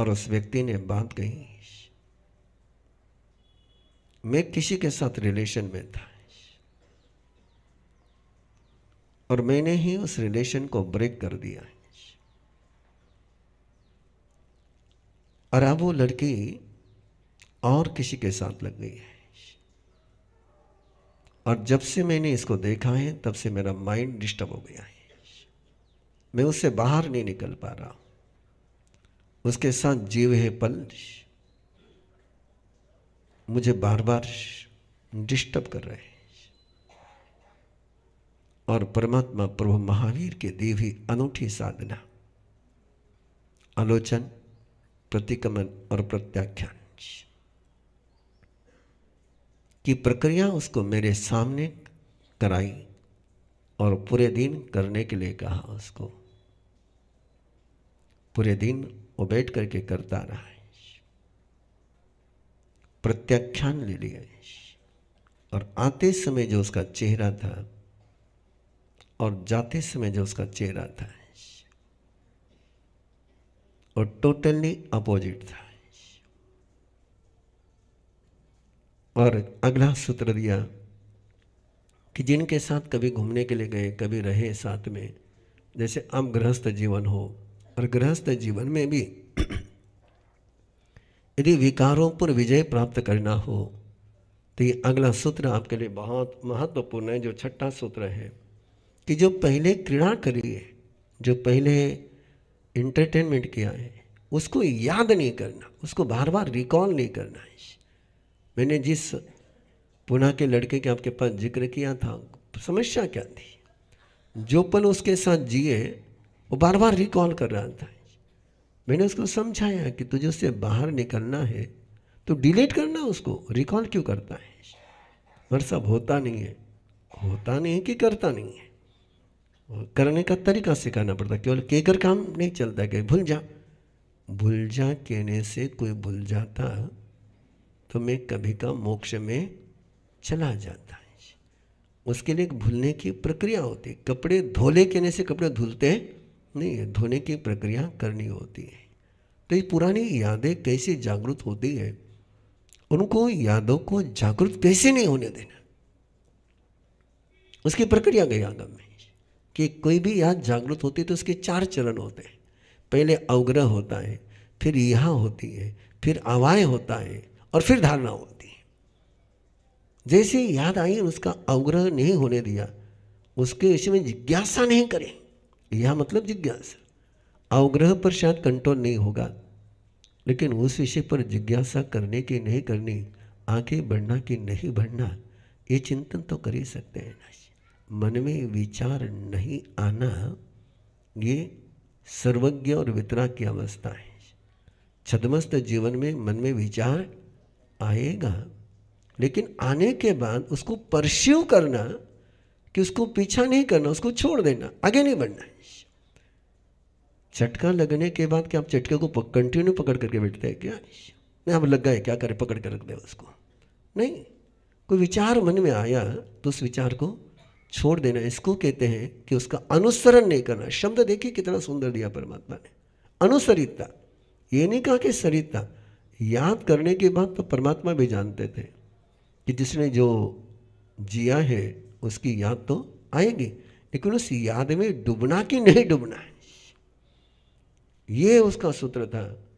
और उस व्यक्ति ने बात कही मैं किसी के साथ रिलेशन में था और मैंने ही उस रिलेशन को ब्रेक कर दिया और अब वो लड़की और किसी के साथ लग गई है और जब से मैंने इसको देखा है तब से मेरा माइंड डिस्टर्ब हो गया है मैं उससे बाहर नहीं निकल पा रहा हूं उसके साथ जीव है पल मुझे बार बार डिस्टर्ब कर रहे हैं और परमात्मा प्रभु महावीर के दी हुई अनूठी साधना आलोचन प्रतिकमन और प्रत्याख्यान की प्रक्रिया उसको मेरे सामने कराई और पूरे दिन करने के लिए कहा उसको पूरे दिन वो बैठ करके करता रहा है प्रत्याख्यान ले लिया और आते समय जो उसका चेहरा था और जाते समय जो उसका चेहरा था और टोटली अपोजिट था और अगला सूत्र दिया कि जिनके साथ कभी घूमने के लिए गए कभी रहे साथ में जैसे अब गृहस्थ जीवन हो और गृहस्थ जीवन में भी यदि विकारों पर विजय प्राप्त करना हो तो ये अगला सूत्र आपके लिए बहुत महत्वपूर्ण है जो छठा सूत्र है कि जो पहले क्रीड़ा करी है जो पहले इंटरटेनमेंट किया है उसको याद नहीं करना उसको बार बार रिकॉल नहीं करना है मैंने जिस पुनः के लड़के के आपके पास जिक्र किया था समस्या क्या थी जो पल उसके साथ जिए वो बार बार रिकॉल कर रहा था मैंने उसको समझाया कि तुझे उससे बाहर निकलना है तो डिलीट करना उसको रिकॉल क्यों करता है और सब होता नहीं है होता नहीं कि करता नहीं है करने का तरीका सिखाना पड़ता केवल कहकर काम नहीं चलता कि भूल जा भूल जा कहने से कोई भूल जाता तो मैं कभी का मोक्ष में चला जाता है उसके लिए एक भूलने की प्रक्रिया होती है कपड़े धोले कहने से कपड़े धुलते हैं नहीं है धोने की प्रक्रिया करनी होती है तो ये पुरानी यादें कैसे जागृत होती है उनको यादों को जागृत कैसे नहीं होने देना उसकी प्रक्रिया गई आगम में कि कोई भी याद जागृत होती है तो उसके चार चरण होते हैं पहले अवग्रह होता है फिर यहाँ होती है फिर आवाय होता है और फिर धारणा होती है जैसे याद आई उसका अवग्रह नहीं होने दिया उसके विषय में जिज्ञासा नहीं करें यह मतलब जिज्ञासा अवग्रह पर शायद कंट्रोल नहीं होगा लेकिन उस विषय पर जिज्ञासा करने की नहीं करनी आगे बढ़ना कि नहीं बढ़ना ये चिंतन तो कर ही सकते हैं मन में विचार नहीं आना ये सर्वज्ञ और वितरा की अवस्था है छदमस्त जीवन में मन में विचार आएगा लेकिन आने के बाद उसको परस्यू करना कि उसको पीछा नहीं करना उसको छोड़ देना आगे नहीं बढ़ना झटका लगने के बाद क्या आप झटके को कंटिन्यू पकड़ करके बैठते हैं क्या नहीं अब लग गए क्या करें पकड़ के रख दे उसको नहीं कोई विचार मन में आया तो उस विचार को छोड़ देना इसको कहते हैं कि उसका अनुसरण नहीं करना शब्द देखिए कितना सुंदर दिया परमात्मा ने अनुसरितता ये नहीं कहा कि सरिता याद करने के बाद तो परमात्मा भी जानते थे कि जिसने जो जिया है उसकी याद तो आएगी लेकिन उस याद में डूबना कि नहीं डूबना ये उसका सूत्र था